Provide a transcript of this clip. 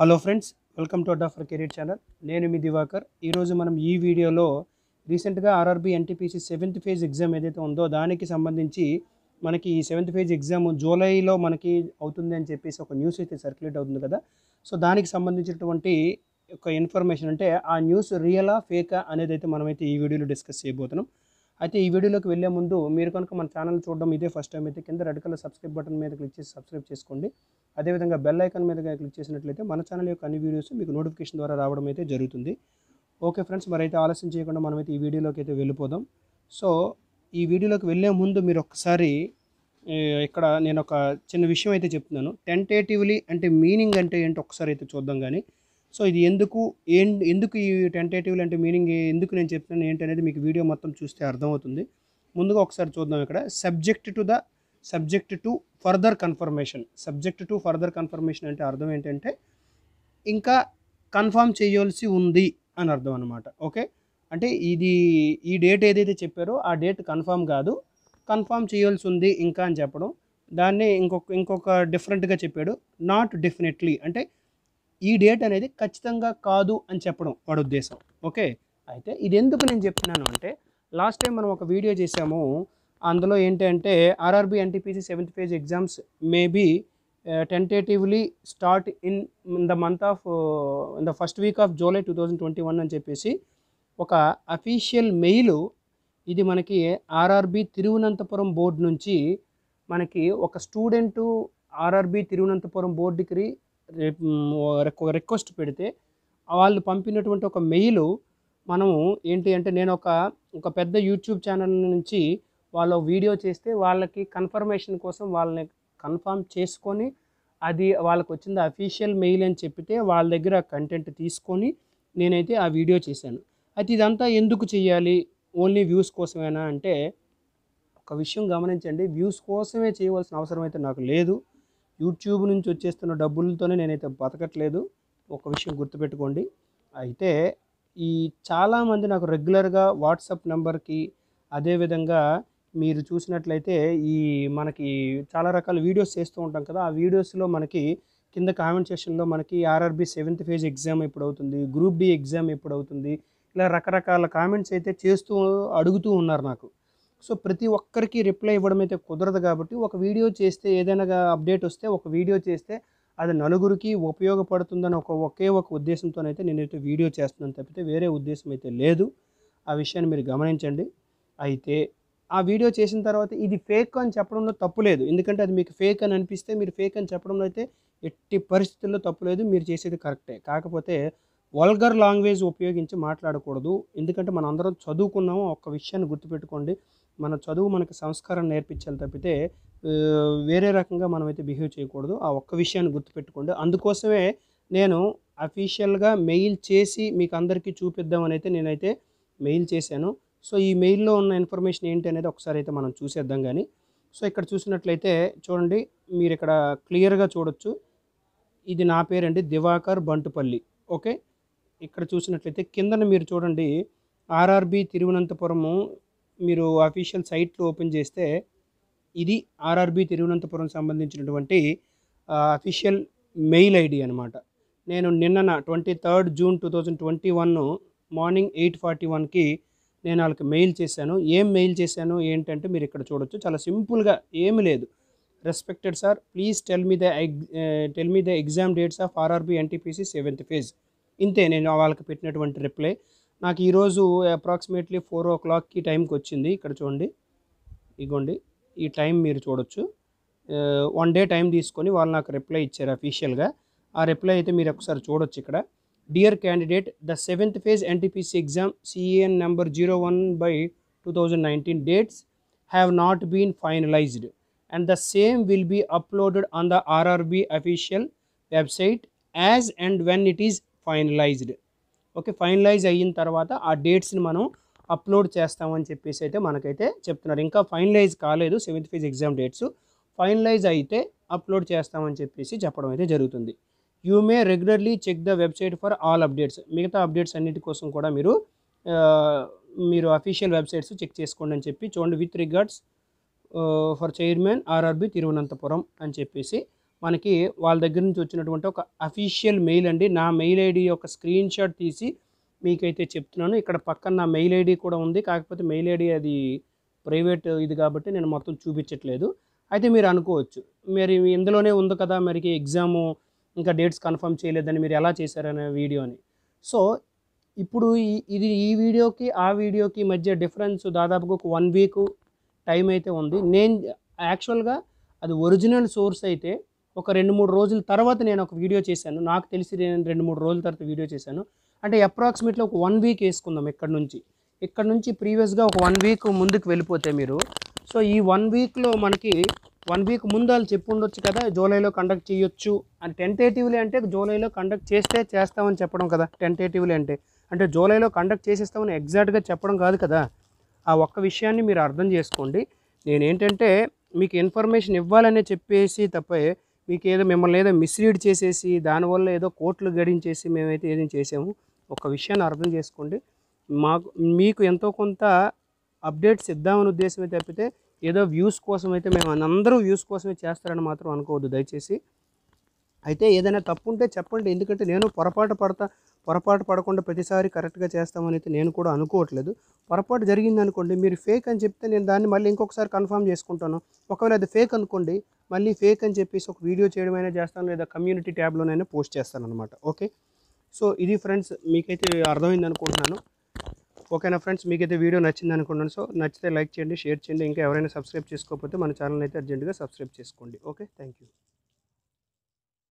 hello friends welcome to Adda for career channel నేను మీ దివాకర్ ఈరోజు మనం ఈ వీడియోలో రీసెంట్గా RRB NTPC seventh phase exam ఏదైతే ఉందో దానికి సంబంధించి మనకి ఈ సెవెంత్ ఫేజ్ ఎగ్జామ్ జూలైలో మనకి అవుతుంది అని చెప్పేసి ఒక న్యూస్ అయితే సర్క్యులేట్ అవుతుంది కదా సో దానికి సంబంధించినటువంటి ఒక ఇన్ఫర్మేషన్ అంటే ఆ న్యూస్ రియలా ఫేకా అనేది అయితే మనమైతే ఈ వీడియోలో డిస్కస్ చేయబోతున్నాం అయితే ఈ వీడియోలోకి వెళ్ళే ముందు మీరు కనుక మన ఛానల్ చూడడం ఇదే ఫస్ట్ టైం అయితే కింద రెడ్ కలర్ సబ్స్క్రైబ్ బటన్ మీద క్లిక్ చేసి సబ్స్క్రైబ్ చేసుకోండి అదేవిధంగా బెల్ ఐకాన్ మీద క్లిక్ చేసినట్లయితే మన ఛానల్ యొక్క అన్ని వీడియోస్ మీకు నోటిఫికేషన్ ద్వారా రావడం అయితే జరుగుతుంది ఓకే ఫ్రెండ్స్ మరైతే ఆలస్యం చేయకుండా మనమైతే ఈ వీడియోలోకి అయితే వెళ్ళిపోదాం సో ఈ వీడియోలోకి వెళ్ళే ముందు మీరు ఒకసారి ఇక్కడ నేను ఒక చిన్న విషయం అయితే చెప్తున్నాను టెంటేటివ్లీ అంటే మీనింగ్ అంటే ఏంటి ఒకసారి అయితే చూద్దాం కానీ సో ఇది ఎందుకు ఏం ఎందుకు ఈ టెంటేటివ్లీ అంటే మీనింగ్ ఎందుకు నేను చెప్తున్నాను ఏంటనేది మీకు వీడియో మొత్తం చూస్తే అర్థమవుతుంది ముందుగా ఒకసారి చూద్దాం ఇక్కడ subject to the subject to further confirmation subject to further confirmation అంటే అర్థం ఏంటంటే ఇంకా కన్ఫర్మ్ చేయవలసి ఉంది అని అర్థం అనమాట ఓకే అంటే ఇది ఈ డేట్ ఏదైతే చెప్పారో ఆ డేట్ కన్ఫర్మ్ కాదు కన్ఫర్మ్ చేయవలసి ఉంది ఇంకా అని చెప్పడం దాన్ని ఇంకొక ఇంకొక డిఫరెంట్గా చెప్పాడు నాట్ డెఫినెట్లీ అంటే ఈ డేట్ అనేది ఖచ్చితంగా కాదు అని చెప్పడం వాడు ఉద్దేశం ఓకే అయితే ఇది ఎందుకు నేను చెప్తున్నాను అంటే లాస్ట్ టైం మనం ఒక వీడియో చేసాము అందులో ఏంటంటే RRB NTPC seventh phase exams maybe tentatively start in in the month of in the first week of July two thousand twenty one అని చెప్పేసి ఒక అఫీషియల్ మెయిల్ ఇది మనకి ఆర్ఆర్బి తిరువనంతపురం బోర్డు నుంచి మనకి ఒక స్టూడెంటు ఆర్ఆర్బి తిరువనంతపురం బోర్డుకి రిక్వెస్ట్ పెడితే వాళ్ళు పంపినటువంటి ఒక మెయిల్ మనము ఏంటి అంటే నేను ఒక ఒక పెద్ద యూట్యూబ్ ఛానల్ నుంచి వాళ్ళు వీడియో చేస్తే వాళ్ళకి కన్ఫర్మేషన్ కోసం వాళ్ళని కన్ఫర్మ్ చేసుకొని అది వాళ్ళకి వచ్చింది అఫీషియల్ మెయిల్ అని చెప్పితే వాళ్ళ దగ్గర కంటెంట్ తీసుకొని నేనైతే ఆ వీడియో చేశాను అయితే ఇదంతా ఎందుకు చేయాలి ఓన్లీ వ్యూస్ కోసమేనా అంటే ఒక విషయం గమనించండి వ్యూస్ కోసమే చేయవలసిన అవసరం అయితే నాకు లేదు యూట్యూబ్ నుంచి వచ్చేస్తున్న డబ్బులతోనే నేనైతే బతకట్లేదు ఒక విషయం గుర్తుపెట్టుకోండి అయితే ఈ చాలామంది నాకు రెగ్యులర్గా వాట్సాప్ నెంబర్కి అదేవిధంగా మీరు చూసినట్లయితే ఈ మనకి చాలా రకాల వీడియోస్ చేస్తూ ఉంటాం కదా ఆ వీడియోస్లో మనకి కింద కామెంట్ సెషన్లో మనకి ఆర్ఆర్బి సెవెంత్ ఫేజ్ ఎగ్జామ్ ఎప్పుడు అవుతుంది గ్రూప్ డి ఎగ్జామ్ ఎప్పుడు అవుతుంది ఇలా రకరకాల కామెంట్స్ అయితే చేస్తూ అడుగుతూ ఉన్నారు నాకు సో ప్రతి ఒక్కరికి రిప్లై ఇవ్వడం అయితే కుదరదు కాబట్టి ఒక వీడియో చేస్తే ఏదైనా అప్డేట్ వస్తే ఒక వీడియో చేస్తే అది నలుగురికి ఉపయోగపడుతుందని ఒక ఒకే ఒక ఉద్దేశంతోనైతే నేనైతే వీడియో చేస్తున్నాను తప్పితే వేరే ఉద్దేశం అయితే లేదు ఆ విషయాన్ని మీరు గమనించండి అయితే ఆ వీడియో చేసిన తర్వాత ఇది ఫేక్ అని చెప్పడంలో తప్పు లేదు ఎందుకంటే అది మీకు ఫేక్ అని అనిపిస్తే మీరు ఫేక్ అని చెప్పడంలో అయితే ఎట్టి పరిస్థితుల్లో తప్పు లేదు మీరు చేసేది కరెక్టే కాకపోతే వల్గర్ లాంగ్వేజ్ ఉపయోగించి మాట్లాడకూడదు ఎందుకంటే మనం అందరం చదువుకున్నాము ఒక విషయాన్ని గుర్తుపెట్టుకోండి మన చదువు మనకి సంస్కారం నేర్పించాలి తప్పితే వేరే రకంగా మనమైతే బిహేవ్ చేయకూడదు ఆ ఒక్క విషయాన్ని గుర్తుపెట్టుకోండి అందుకోసమే నేను అఫీషియల్గా మెయిల్ చేసి మీకు అందరికీ చూపిద్దామని అయితే నేనైతే మెయిల్ చేశాను సో ఈ మెయిల్లో ఉన్న ఇన్ఫర్మేషన్ ఏంటి అనేది ఒకసారి అయితే మనం చూసేద్దాం కానీ సో ఇక్కడ చూసినట్లయితే చూడండి మీరు ఇక్కడ క్లియర్గా చూడొచ్చు ఇది నా పేరండి దివాకర్ బంటుపల్లి ఓకే ఇక్కడ చూసినట్లయితే కిందన మీరు చూడండి ఆర్ఆర్బి తిరువనంతపురము మీరు అఫీషియల్ సైట్లు ఓపెన్ చేస్తే ఇది ఆర్ఆర్బి తిరువనంతపురం సంబంధించినటువంటి అఫీషియల్ మెయిల్ ఐడి అనమాట నేను నిన్న twenty third June two thousand twenty one morning eight forty వన్కి నేను వాళ్ళకి మెయిల్ చేశాను ఏం మెయిల్ చేశాను ఏంటంటే మీరు ఇక్కడ చూడొచ్చు చాలా సింపుల్గా ఏమి లేదు respected sir please tell me the tell me the exam dates of RRB NTPC seventh phase ఇంతే నేను వాళ్ళకి పెట్టినటువంటి రిప్లై నాకు ఈరోజు అప్రాక్సిమేట్లీ ఫోర్ ఓ క్లాక్కి టైంకి వచ్చింది ఇక్కడ చూడండి ఇగోండి ఈ టైం మీరు చూడొచ్చు వన్ డే టైం తీసుకొని వాళ్ళు నాకు రిప్లై ఇచ్చారు అఫీషియల్గా ఆ రిప్లై అయితే మీరు ఒకసారి చూడొచ్చు ఇక్కడ Dear candidate, the 7th phase NTPC exam CEN number 01 by 2019 dates have not been finalized and the same will be uploaded on the RRB official website as and when it is finalized okay finalize అయిన తర్వాత ఆ డేట్స్ని మనం upload చేస్తామని చెప్పేసి అయితే మనకైతే చెప్తున్నారు ఇంకా ఫైనలైజ్ కాలేదు seventh phase exam dates finalize అయితే అప్లోడ్ చేస్తామని చెప్పేసి చెప్పడం అయితే జరుగుతుంది you may regularly check the website for all updates మిగతా అప్డేట్స్ అన్నిటి కోసం కూడా మీరు మీరు అఫీషియల్ వెబ్సైట్స్ చెక్ చేసుకోండి అని చెప్పి చూడండి with regards for chairman RRB Thiruvananthapuram అని చెప్పేసి మనకి వాళ్ళ దగ్గర నుంచి వచ్చినటువంటి ఒక అఫీషియల్ మెయిల్ అండి నా మెయిల్ ఐడి యొక్క స్క్రీన్ షాట్ తీసి మీకైతే చెప్తున్నాను ఇక్కడ పక్కన నా మెయిల్ ఐడి కూడా ఉంది కాకపోతే మెయిల్ ఐడి అది ప్రైవేట్ ఇది కాబట్టి నేను మొత్తం చూపించట్లేదు అయితే మీరు అనుకోవచ్చు మరి ఇందులోనే ఉంది కదా మరికి ఎగ్జాము ఇంకా డేట్స్ కన్ఫర్మ్ చేయలేదని మీరు ఎలా చేశారనే వీడియోని సో ఇప్పుడు ఇది ఈ వీడియోకి ఆ వీడియోకి మధ్య డిఫరెన్స్ దాదాపుగా ఒక వన్ వీక్ టైం అయితే ఉంది నేను యాక్చువల్గా అది ఒరిజినల్ సోర్స్ అయితే ఒక రెండు మూడు రోజుల తర్వాత నేను ఒక వీడియో చేశాను నాకు తెలిసి నేను రెండు మూడు రోజుల తర్వాత వీడియో చేశాను అంటే అప్రాక్సిమేట్లీ ఒక వన్ వీక్ వేసుకుందాం ఇక్కడ నుంచి ఇక్కడ నుంచి ప్రీవియస్గా ఒక వన్ వీక్ ముందుకు వెళ్ళిపోతే మీరు సో ఈ వన్ వీక్లో మనకి వన్ వీక్ ముందు వాళ్ళు చెప్పి ఉండొచ్చు కదా జూలైలో కండక్ట్ చేయొచ్చు అని టెంటేటివ్లీ అంటే జూలైలో కండక్ట్ చేస్తే చేస్తామని చెప్పడం కదా టెంటేటివ్లీ అంటే అంటే జూలైలో కండక్ట్ చేసేస్తామని ఎగ్జాక్ట్గా చెప్పడం కాదు కదా ఆ ఒక్క విషయాన్ని మీరు అర్థం చేసుకోండి నేనేంటంటే మీకు ఇన్ఫర్మేషన్ ఇవ్వాలనే చెప్పేసి తప్పే మీకు ఏదో మిమ్మల్ని ఏదో మిస్లీడ్ చేసేసి దానివల్ల ఏదో కోట్లు గడించేసి మేమైతే ఏదైనా చేసాము ఒక విషయాన్ని అర్థం చేసుకోండి మాకు మీకు ఎంతో కొంత అప్డేట్స్ ఇద్దామని ఉద్దేశమే తప్పితే ఏదో వ్యూస్ కోసం అయితే మేము అందరూ వ్యూస్ కోసమే చేస్తారని మాత్రం అనుకోవద్దు దయచేసి అయితే ఏదైనా తప్పు ఉంటే చెప్పండి ఎందుకంటే నేను పొరపాటు పడతా పొరపాటు పడకుండా ప్రతిసారి కరెక్ట్గా చేస్తామని అయితే నేను కూడా అనుకోవట్లేదు పొరపాటు జరిగింది అనుకోండి మీరు ఫేక్ అని చెప్తే నేను దాన్ని మళ్ళీ ఇంకొకసారి కన్ఫర్మ్ చేసుకుంటాను ఒకవేళ అది ఫేక్ అనుకోండి మళ్ళీ ఫేక్ అని చెప్పేసి ఒక వీడియో చేయడమైనా చేస్తాను లేదా కమ్యూనిటీ ట్యాబ్లోనైనా పోస్ట్ చేస్తాను అనమాట ఓకే సో ఇది ఫ్రెండ్స్ మీకైతే అర్థమైంది అనుకుంటున్నాను ఓకేనా ఫ్రెండ్స్ మీకైతే వీడియో నచ్చింది అనుకున్నాను సో నచ్చితే లైక్ చేయండి షేర్ చేయండి ఇంకా ఎవరైనా సబ్స్క్రైబ్ చేసుకోకపోతే మన ఛానల్ అయితే అర్జెంటుగా సబ్స్క్రైబ్ చేసుకోండి ఓకే థ్యాంక్